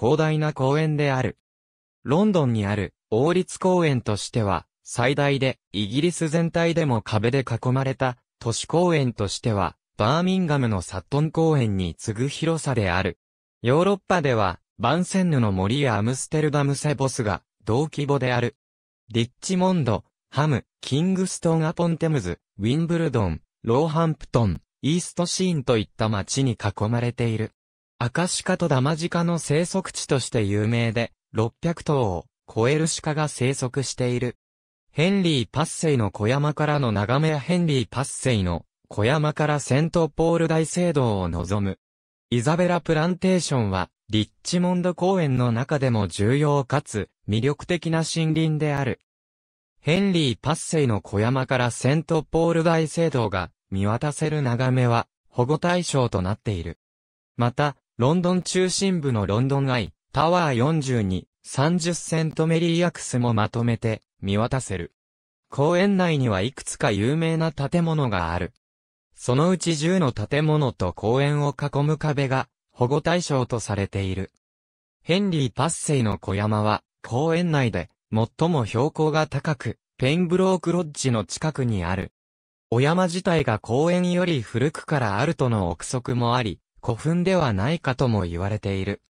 広大な公園である。ロンドンにある王立公園としては、最大で、イギリス全体でも壁で囲まれた、都市公園としては、バーミンガムのサットン公園に次ぐ広さである。ヨーロッパでは、バンセンヌの森やアムステルダムセボスが、同規模である。リッチモンド、ハム、キングストンアポンテムズ、ウィンブルドン、ローハンプトン、イーストシーンといった街に囲まれている。アカシカとダマジカの生息地として有名で、600頭を超える鹿が生息している。ヘンリー・パッセイの小山からの眺めヘンリー・パッセイの小山からセントポール大聖堂を望む。イザベラ・プランテーションは、リッチモンド公園の中でも重要かつ魅力的な森林である。ヘンリー・パッセイの小山からセントポール大聖堂が見渡せる眺めは保護対象となっている。また、ロンドン中心部のロンドンアイ、タワー42、30セントメリーアクスもまとめて見渡せる。公園内にはいくつか有名な建物がある。そのうち10の建物と公園を囲む壁が保護対象とされている。ヘンリー・パッセイの小山は公園内で最も標高が高く、ペンブロークロッジの近くにある。小山自体が公園より古くからあるとの憶測もあり、古墳ではないかとも言われている。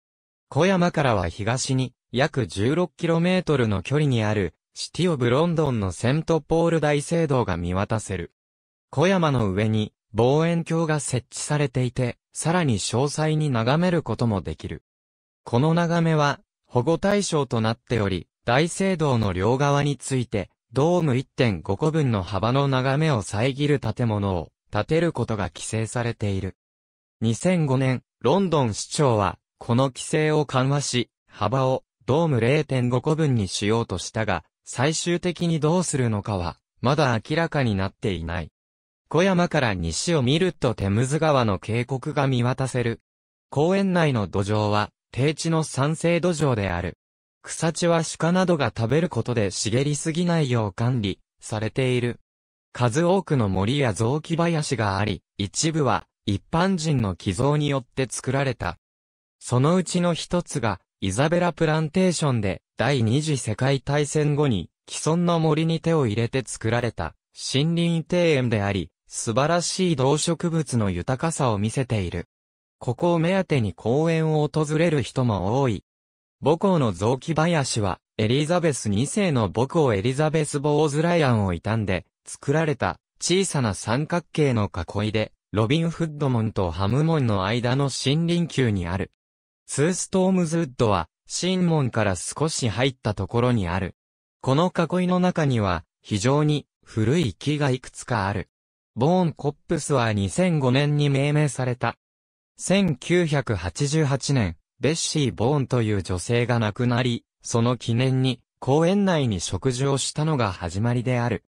小山からは東に約 16km の距離にあるシティオブロンドンのセントポール大聖堂が見渡せる。小山の上に望遠鏡が設置されていて、さらに詳細に眺めることもできる。この眺めは保護対象となっており、大聖堂の両側について、ドーム1.5個分の幅の眺めを遮る建物を建てることが規制されている。2005年、ロンドン市長は、この規制を緩和し、幅をドーム0.5個分にしようとしたが、最終的にどうするのかは、まだ明らかになっていない。小山から西を見るとテムズ川の渓谷が見渡せる。公園内の土壌は、低地の酸性土壌である。草地は鹿などが食べることで茂りすぎないよう管理、されている。数多くの森や雑木林があり、一部は一般人の寄贈によって作られた。そのうちの一つが、イザベラプランテーションで、第二次世界大戦後に、既存の森に手を入れて作られた、森林庭園であり、素晴らしい動植物の豊かさを見せている。ここを目当てに公園を訪れる人も多い。母校の雑木林は、エリザベス2世の母校エリザベス・ボーズ・ライアンを悼んで、作られた小さな三角形の囲いで、ロビンフッド門とハム門の間の森林丘にある。ツーストームズウッドは、新門から少し入ったところにある。この囲いの中には、非常に古い木がいくつかある。ボーン・コップスは2005年に命名された。1988年、ベッシー・ボーンという女性が亡くなり、その記念に公園内に植樹をしたのが始まりである。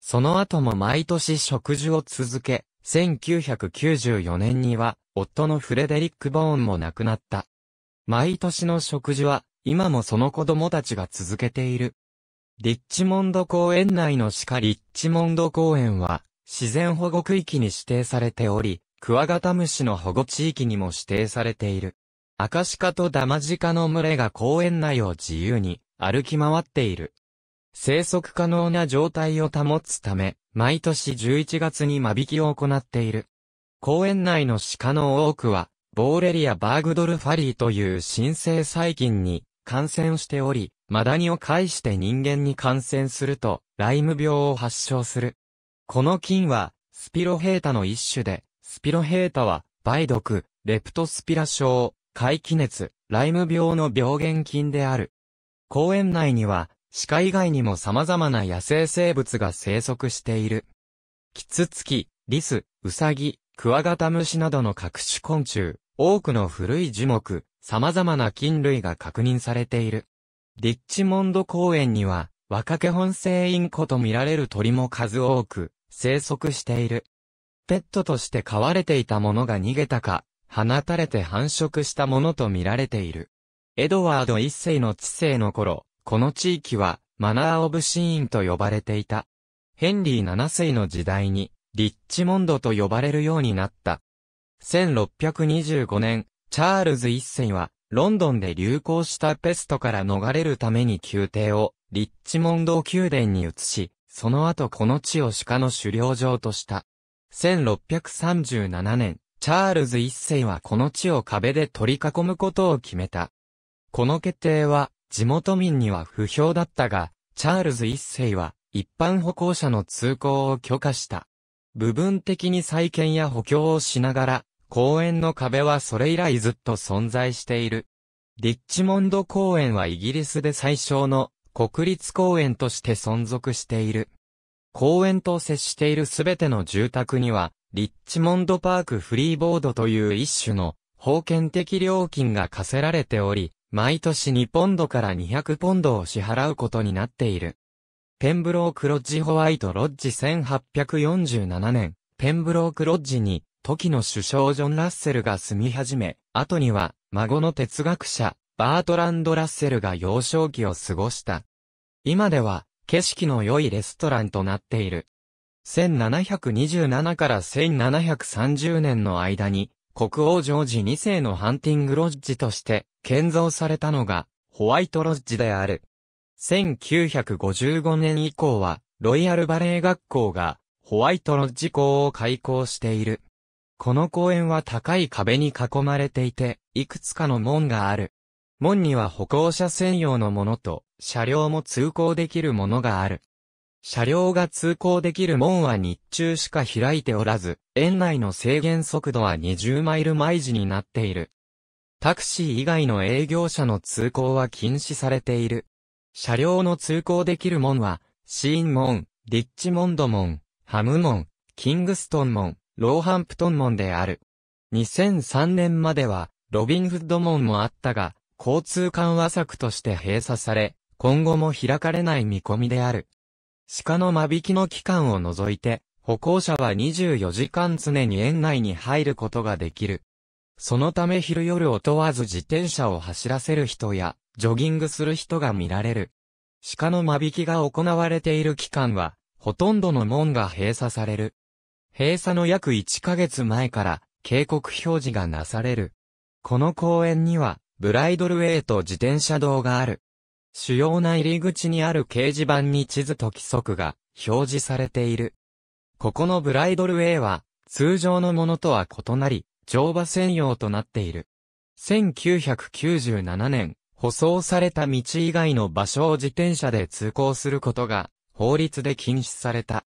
その後も毎年植樹を続け、1994年には、夫のフレデリック・ボーンも亡くなった。毎年の食事は、今もその子供たちが続けている。リッチモンド公園内の鹿リッチモンド公園は、自然保護区域に指定されており、クワガタムシの保護地域にも指定されている。アカシカとダマジカの群れが公園内を自由に歩き回っている。生息可能な状態を保つため、毎年11月に間引きを行っている。公園内の鹿の多くは、ボーレリア・バーグドルファリーという新生細菌に感染しており、マダニを介して人間に感染すると、ライム病を発症する。この菌は、スピロヘータの一種で、スピロヘータは、梅毒、レプトスピラ症、怪帰熱、ライム病の病原菌である。公園内には、鹿以外にも様々な野生生物が生息している。キツツキ、リス、ウサギ、クワガタムシなどの各種昆虫、多くの古い樹木、様々な菌類が確認されている。リッチモンド公園には、若け本性インコと見られる鳥も数多く、生息している。ペットとして飼われていたものが逃げたか、放たれて繁殖したものと見られている。エドワード一世の知性の頃、この地域は、マナー・オブ・シーンと呼ばれていた。ヘンリー7世の時代に、リッチモンドと呼ばれるようになった。1625年、チャールズ1世は、ロンドンで流行したペストから逃れるために宮廷を、リッチモンド宮殿に移し、その後この地を鹿の狩猟場とした。1637年、チャールズ1世はこの地を壁で取り囲むことを決めた。この決定は、地元民には不評だったが、チャールズ一世は一般歩行者の通行を許可した。部分的に再建や補強をしながら、公園の壁はそれ以来ずっと存在している。リッチモンド公園はイギリスで最小の国立公園として存続している。公園と接しているすべての住宅には、リッチモンドパークフリーボードという一種の、封建的料金が課せられており、毎年2ポンドから200ポンドを支払うことになっている。ペンブロークロッジホワイトロッジ1847年、ペンブロークロッジに、時の首相ジョン・ラッセルが住み始め、後には、孫の哲学者、バートランド・ラッセルが幼少期を過ごした。今では、景色の良いレストランとなっている。1727から1730年の間に、国王ジョージ2世のハンティングロッジとして建造されたのがホワイトロッジである。1955年以降はロイヤルバレエ学校がホワイトロッジ校を開校している。この公園は高い壁に囲まれていて、いくつかの門がある。門には歩行者専用のものと、車両も通行できるものがある。車両が通行できる門は日中しか開いておらず、園内の制限速度は20マイル毎時になっている。タクシー以外の営業車の通行は禁止されている。車両の通行できる門は、シーン門、リッチモンド門、ハム門、キングストン門、ローハンプトン門である。2003年までは、ロビンフッド門もあったが、交通緩和策として閉鎖され、今後も開かれない見込みである。鹿の間引きの期間を除いて、歩行者は24時間常に園内に入ることができる。そのため昼夜を問わず自転車を走らせる人や、ジョギングする人が見られる。鹿の間引きが行われている期間は、ほとんどの門が閉鎖される。閉鎖の約1ヶ月前から警告表示がなされる。この公園には、ブライドルウェイと自転車道がある。主要な入り口にある掲示板に地図と規則が表示されている。ここのブライドルウェイは通常のものとは異なり、乗馬専用となっている。1997年、舗装された道以外の場所を自転車で通行することが法律で禁止された。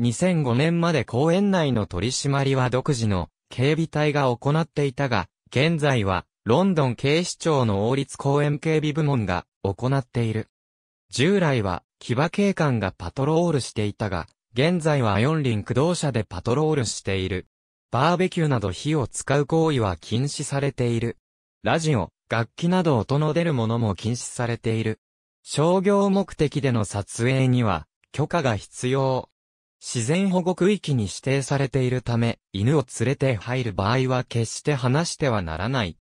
2005年まで公園内の取り締まりは独自の警備隊が行っていたが、現在はロンドン警視庁の王立公園警備部門が行っている。従来は、騎馬警官がパトロールしていたが、現在は四輪駆動車でパトロールしている。バーベキューなど火を使う行為は禁止されている。ラジオ、楽器など音の出るものも禁止されている。商業目的での撮影には許可が必要。自然保護区域に指定されているため、犬を連れて入る場合は決して離してはならない。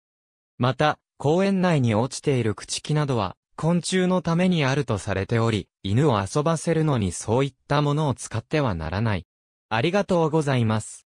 また、公園内に落ちている朽木などは昆虫のためにあるとされており、犬を遊ばせるのにそういったものを使ってはならない。ありがとうございます。